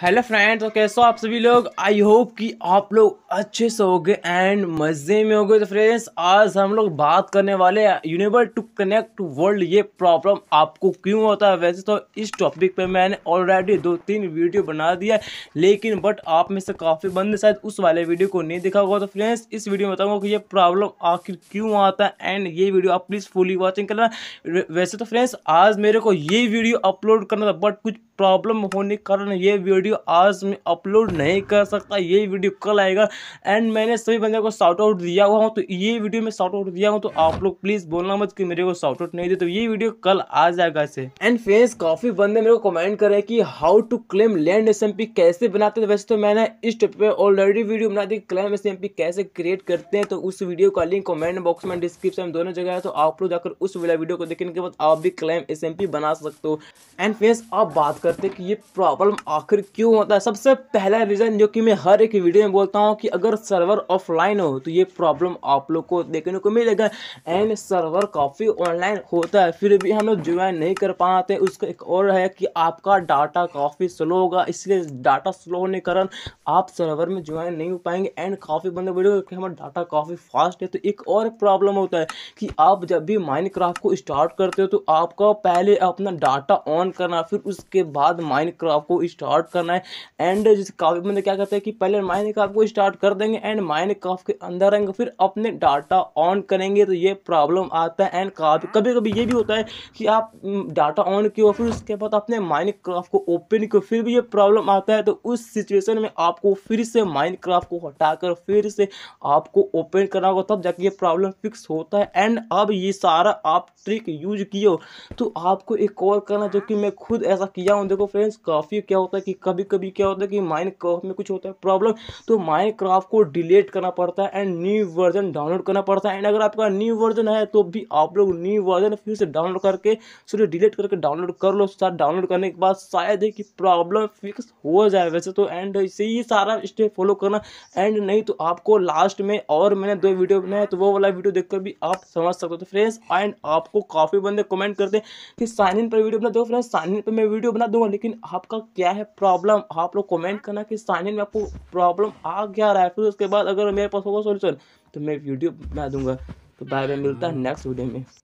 hello friends तो कैसे हो आप सभी लोग आई होप कि आप लोग अच्छे से हो गए एंड मज़े में हो गए तो फ्रेंड्स आज हम लोग बात करने वाले हैं यूनिवर्स टू कनेक्ट वर्ल्ड ये प्रॉब्लम आपको क्यों होता है वैसे तो इस टॉपिक पे मैंने ऑलरेडी दो तीन वीडियो बना दिया लेकिन बट आप में से काफ़ी बंद शायद उस वाले वीडियो को नहीं देखा होगा तो फ्रेंड्स इस वीडियो में बताऊँगा कि ये प्रॉब्लम आखिर क्यों आता है एंड ये वीडियो आप प्लीज़ फुली वॉचिंग करना वैसे तो फ्रेंड्स आज मेरे को ये वीडियो अपलोड करना था बट कुछ प्रॉब्लम होने के कारण ये वीडियो वीडियो आज मैं अपलोड नहीं कर सकता ये वीडियो कल आएगा एंड मैंने सभी बंदे को शॉर्ट आउट दिया हुआ हूँ तो ये वीडियो में शॉर्ट आउट दिया हूँ तो आप लोग प्लीज़ बोलना मत कि मेरे को शॉर्ट आउट नहीं दे तो ये वीडियो कल आ जाएगा इसे एंड फ्रेंड्स काफ़ी बंदे मेरे को कमेंट करे की how to claim lands कैसे बनाते हैं वैसे तो मैंने इस टॉपिक पे ऑलरेडी वीडियो बना दी क्लेम एस कैसे क्रिएट करते हैं तो उस वीडियो का लिंक कमेंट बॉक्स में डिस्क्रिप्शन में दोनों जगह है तो आप लोग जाकर उस वाला वीडियो को देखने के तो बाद आप भी क्लेम एस बना सकते हो एंड फ्रेंड्स आप बात करते हैं कि ये प्रॉब्लम आखिर क्यों होता है सबसे पहला रीज़न जो कि मैं हर एक वीडियो में बोलता हूँ कि अगर सर्वर ऑफलाइन हो तो ये प्रॉब्लम आप लोग को देखने को मिलेगा एंड सर्वर काफ़ी ऑनलाइन होता है फिर भी हम लोग ज्वाइन नहीं कर पाते उसका एक और है कि आपका डाटा काफ़ी स्लो होगा इसलिए डाटा स्लो होने के कारण आप सर्वर में ज्वाइन नहीं हो पाएंगे एंड काफ़ी बंदे बोले क्योंकि हमारा डाटा काफ़ी फास्ट है तो एक और प्रॉब्लम होता है कि आप जब भी माइंड को स्टार्ट करते हो तो आपका पहले अपना डाटा ऑन करना फिर उसके बाद माइंड को स्टार्ट करना करना है एंड जैसे काफी बंदे क्या करते हैं कि पहले माइन काफ को स्टार्ट कर देंगे एंड माइन काफ के अंदर आएंगे फिर अपने डाटा ऑन करेंगे तो ये प्रॉब्लम आता है एंड काफी कभी कभी ये भी होता है कि आप डाटा ऑन किया फिर उसके बाद अपने माइन क्राफ्ट को ओपन किया फिर भी ये प्रॉब्लम आता है तो उस सिचुएशन में आपको फिर से माइन क्राफ्ट को हटाकर फिर से आपको ओपन करना होगा तब जाके ये प्रॉब्लम फिक्स होता है एंड अब ये सारा आप ट्रिक यूज किया तो आपको एक और करना जो कि मैं खुद ऐसा किया हूँ देखो फ्रेंड्स काफ़ी क्या होता है कि कभी कभी कभी क्या होता है कि माइन में कुछ होता है प्रॉब्लम तो माइन को डिलीट करना पड़ता है एंड न्यू वर्जन डाउनलोड करना पड़ता है एंड अगर आपका न्यू वर्जन है तो भी आप लोग न्यू वर्जन फिर से डाउनलोड करके सॉरी डिलीट करके डाउनलोड कर लो साथ डाउनलोड करने के बाद शायद है कि प्रॉब्लम फिक्स हो जाए वैसे तो एंड इसे ही सारा स्टेप फॉलो करना एंड नहीं तो आपको लास्ट में और मैंने दो वीडियो बनाए तो वो वाला वीडियो देखकर भी आप समझ सकते हो तो फ्रेंड्स एंड आपको काफ़ी बंदे कमेंट करते हैं कि साइन इन पर वीडियो बना दो फ्रेंड्स साइन इन पर मैं वीडियो बना दूंगा लेकिन आपका क्या है प्रॉब्लम प्रॉब्लम आप लोग कमेंट करना कि साइन इन में आपको प्रॉब्लम आ गया रहा है फिर उसके बाद अगर मेरे पास होगा सोल्यूशन तो मैं वीडियो बना दूंगा तो बाय बाय मिलता है नेक्स्ट वीडियो में